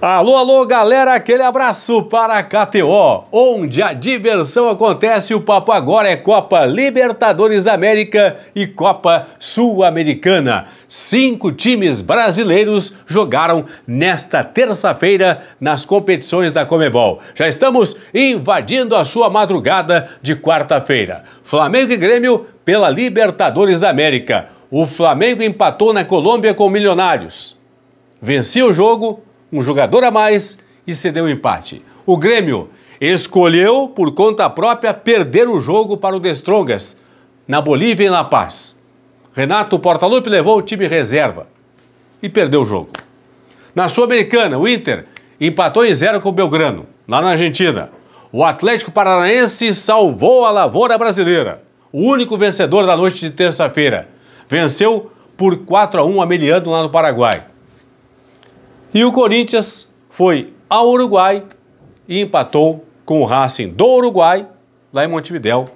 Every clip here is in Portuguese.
Alô, alô, galera, aquele abraço para a KTO, onde a diversão acontece. O papo agora é Copa Libertadores da América e Copa Sul-Americana. Cinco times brasileiros jogaram nesta terça-feira nas competições da Comebol. Já estamos invadindo a sua madrugada de quarta-feira. Flamengo e Grêmio pela Libertadores da América. O Flamengo empatou na Colômbia com Milionários. Vencia o jogo um jogador a mais e cedeu o empate. O Grêmio escolheu, por conta própria, perder o jogo para o Destrongas, na Bolívia e La Paz. Renato Portaluppi levou o time reserva e perdeu o jogo. Na Sul-Americana, o Inter empatou em zero com o Belgrano, lá na Argentina. O Atlético Paranaense salvou a lavoura brasileira. O único vencedor da noite de terça-feira. Venceu por 4 a 1 a Meliano lá no Paraguai. E o Corinthians foi ao Uruguai e empatou com o Racing do Uruguai, lá em Montevidéu,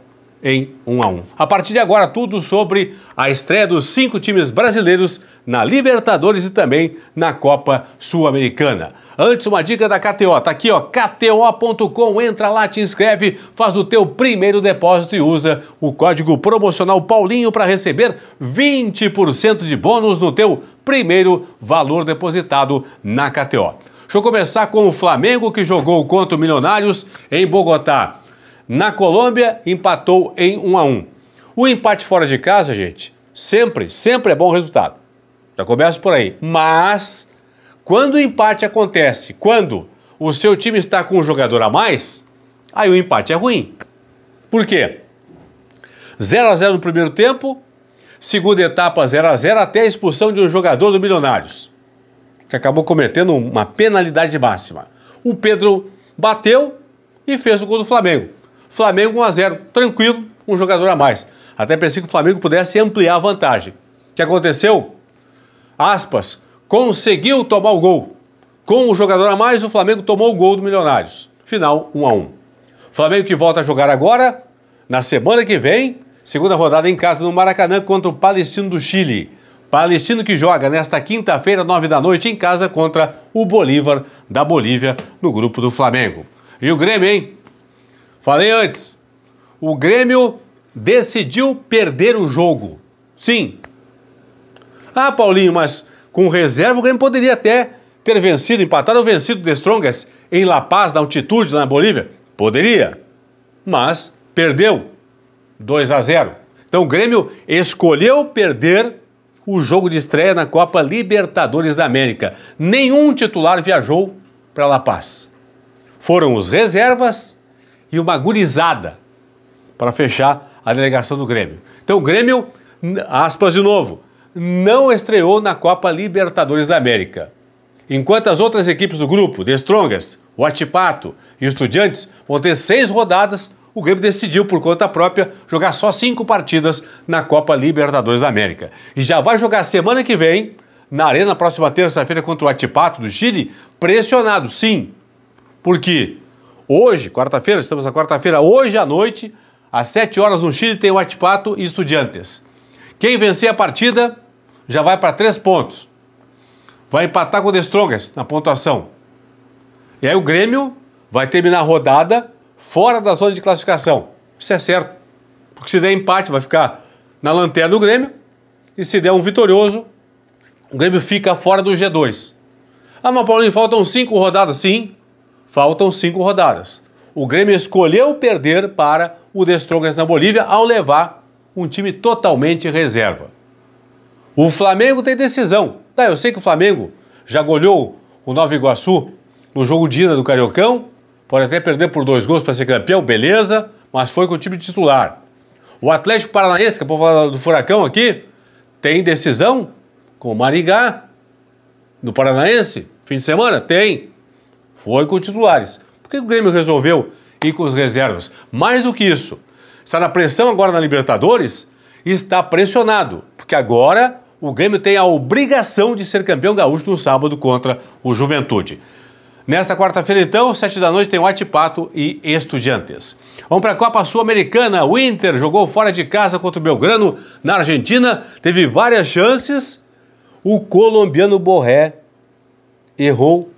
em 1 a 1. A partir de agora, tudo sobre a estreia dos cinco times brasileiros na Libertadores e também na Copa Sul-Americana. Antes, uma dica da KTO. Tá aqui, ó, kto.com. Entra lá, te inscreve, faz o teu primeiro depósito e usa o código promocional Paulinho para receber 20% de bônus no teu primeiro valor depositado na KTO. Deixa eu começar com o Flamengo, que jogou contra o Milionários em Bogotá. Na Colômbia, empatou em 1 a 1 O empate fora de casa, gente, sempre, sempre é bom resultado. Já começo por aí. Mas, quando o empate acontece, quando o seu time está com um jogador a mais, aí o empate é ruim. Por quê? 0 a 0 no primeiro tempo, Segunda etapa 0 a 0 até a expulsão de um jogador do Milionários, que acabou cometendo uma penalidade máxima. O Pedro bateu e fez o gol do Flamengo. Flamengo 1 a 0, tranquilo, um jogador a mais. Até pensei que o Flamengo pudesse ampliar a vantagem. O que aconteceu? Aspas, conseguiu tomar o gol. Com o jogador a mais, o Flamengo tomou o gol do Milionários. Final 1 a 1. Flamengo que volta a jogar agora, na semana que vem, Segunda rodada em casa no Maracanã contra o Palestino do Chile. Palestino que joga nesta quinta-feira, nove da noite, em casa contra o Bolívar da Bolívia, no grupo do Flamengo. E o Grêmio, hein? Falei antes. O Grêmio decidiu perder o jogo. Sim. Ah, Paulinho, mas com reserva o Grêmio poderia até ter vencido, empatado ou vencido o The Strongest em La Paz, na altitude, na Bolívia? Poderia. Mas perdeu. 2 a 0. Então o Grêmio escolheu perder o jogo de estreia na Copa Libertadores da América. Nenhum titular viajou para La Paz. Foram os reservas e uma gurizada para fechar a delegação do Grêmio. Então o Grêmio, aspas de novo, não estreou na Copa Libertadores da América. Enquanto as outras equipes do grupo, Destrongas, Atipato e Estudiantes, vão ter seis rodadas o Grêmio decidiu por conta própria jogar só cinco partidas na Copa Libertadores da América. E já vai jogar semana que vem, na Arena, próxima terça-feira, contra o Atipato do Chile, pressionado, sim. Porque hoje, quarta-feira, estamos na quarta-feira, hoje à noite, às sete horas no Chile, tem o Atipato e Estudiantes. Quem vencer a partida já vai para três pontos. Vai empatar com o Destrongas na pontuação. E aí o Grêmio vai terminar a rodada fora da zona de classificação. Isso é certo. Porque se der empate, vai ficar na lanterna do Grêmio. E se der um vitorioso, o Grêmio fica fora do G2. Ah, mas Paulinho, faltam cinco rodadas. Sim, faltam cinco rodadas. O Grêmio escolheu perder para o The Strongest na Bolívia ao levar um time totalmente reserva. O Flamengo tem decisão. Tá, eu sei que o Flamengo já goleou o Nova Iguaçu no jogo de ida do Cariocão Pode até perder por dois gols para ser campeão, beleza, mas foi com o time titular. O Atlético Paranaense, que é falar do Furacão aqui, tem decisão com o Marigá no Paranaense, fim de semana? Tem. Foi com titulares. Por que o Grêmio resolveu ir com os reservas? Mais do que isso, está na pressão agora na Libertadores e está pressionado, porque agora o Grêmio tem a obrigação de ser campeão gaúcho no sábado contra o Juventude. Nesta quarta-feira, então, sete da noite, tem White Pato e Estudiantes. Vamos para a Copa Sul-Americana. O Inter jogou fora de casa contra o Belgrano, na Argentina. Teve várias chances. O colombiano Borré errou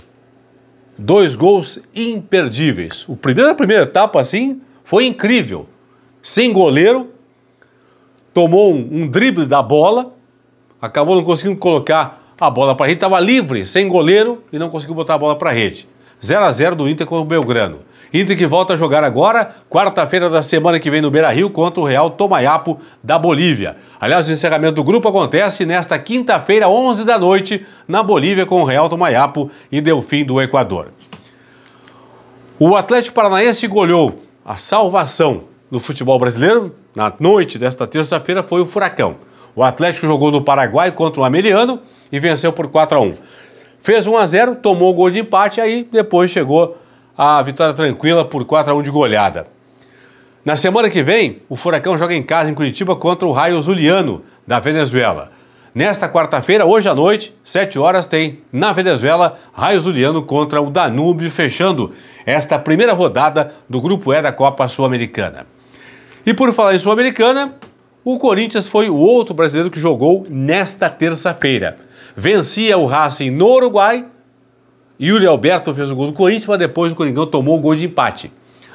dois gols imperdíveis. O primeiro da primeira etapa, assim, foi incrível. Sem goleiro, tomou um, um drible da bola, acabou não conseguindo colocar a bola para a rede estava livre, sem goleiro e não conseguiu botar a bola para a rede. 0 a 0 do Inter com o Belgrano. Inter que volta a jogar agora, quarta-feira da semana que vem no Beira-Rio contra o Real Tomayapo da Bolívia. Aliás, o encerramento do grupo acontece nesta quinta-feira, 11 da noite, na Bolívia com o Real Tomayapo e Delfim do Equador. O Atlético Paranaense goleou a salvação do futebol brasileiro na noite desta terça-feira foi o Furacão. O Atlético jogou no Paraguai contra o Ameliano e venceu por 4 a 1. Fez 1 a 0, tomou o gol de empate aí depois chegou a vitória tranquila por 4 a 1 de goleada. Na semana que vem, o Furacão joga em casa em Curitiba contra o Raio Zuliano da Venezuela. Nesta quarta-feira, hoje à noite, 7 horas, tem na Venezuela Raio Zuliano contra o Danúbio, fechando esta primeira rodada do Grupo E da Copa Sul-Americana. E por falar em Sul-Americana, o Corinthians foi o outro brasileiro que jogou nesta terça-feira. Vencia o Racing no Uruguai. Yuri Alberto fez o gol do Corinthians, mas depois o Coringão tomou o gol de empate.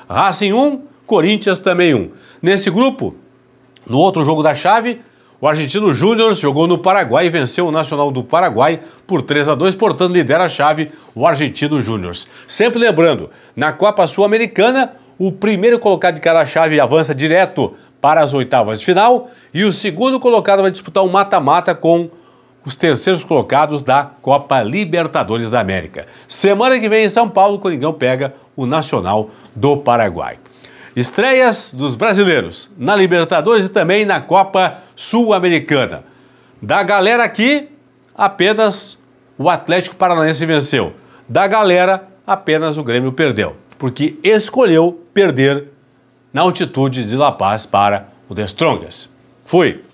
Racing 1, Corinthians também 1. Nesse grupo, no outro jogo da chave, o argentino Júnior jogou no Paraguai e venceu o Nacional do Paraguai por 3 a 2, portanto lidera a chave o argentino Júnior. Sempre lembrando, na Copa Sul-Americana, o primeiro colocado de cada chave avança direto para as oitavas de final e o segundo colocado vai disputar um mata-mata com os terceiros colocados da Copa Libertadores da América. Semana que vem em São Paulo, o Coringão pega o Nacional do Paraguai. Estreias dos brasileiros na Libertadores e também na Copa Sul-Americana. Da galera aqui, apenas o Atlético Paranaense venceu. Da galera, apenas o Grêmio perdeu, porque escolheu perder na altitude de La Paz para o The Strongest. Fui!